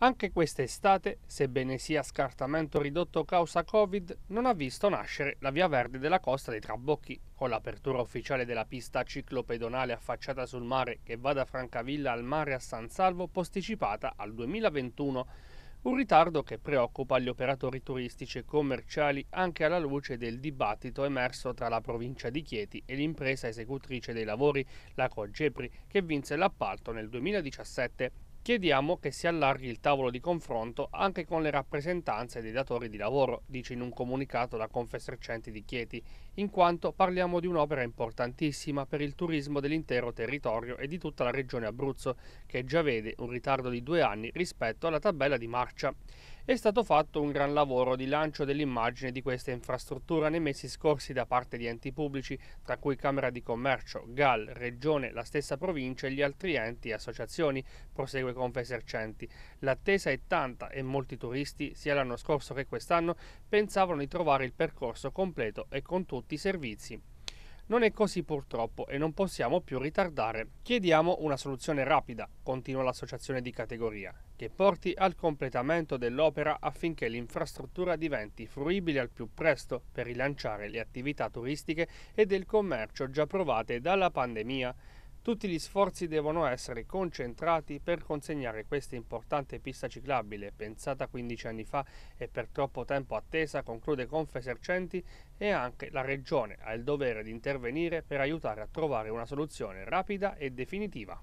Anche quest'estate, sebbene sia scartamento ridotto causa Covid, non ha visto nascere la via verde della costa dei Trabocchi. Con l'apertura ufficiale della pista ciclopedonale affacciata sul mare che va da Francavilla al mare a San Salvo posticipata al 2021, un ritardo che preoccupa gli operatori turistici e commerciali anche alla luce del dibattito emerso tra la provincia di Chieti e l'impresa esecutrice dei lavori, la Cogepri, che vinse l'appalto nel 2017. Chiediamo che si allarghi il tavolo di confronto anche con le rappresentanze dei datori di lavoro, dice in un comunicato la Confesercenti di Chieti, in quanto parliamo di un'opera importantissima per il turismo dell'intero territorio e di tutta la regione Abruzzo, che già vede un ritardo di due anni rispetto alla tabella di marcia è stato fatto un gran lavoro di lancio dell'immagine di questa infrastruttura nei mesi scorsi da parte di enti pubblici, tra cui Camera di Commercio, GAL, Regione, la stessa provincia e gli altri enti e associazioni, prosegue Confesercenti. L'attesa è tanta e molti turisti, sia l'anno scorso che quest'anno, pensavano di trovare il percorso completo e con tutti i servizi. Non è così purtroppo e non possiamo più ritardare. Chiediamo una soluzione rapida, continua l'associazione di categoria, che porti al completamento dell'opera affinché l'infrastruttura diventi fruibile al più presto per rilanciare le attività turistiche e del commercio già provate dalla pandemia. Tutti gli sforzi devono essere concentrati per consegnare questa importante pista ciclabile, pensata 15 anni fa e per troppo tempo attesa, conclude Confesercenti e anche la Regione ha il dovere di intervenire per aiutare a trovare una soluzione rapida e definitiva.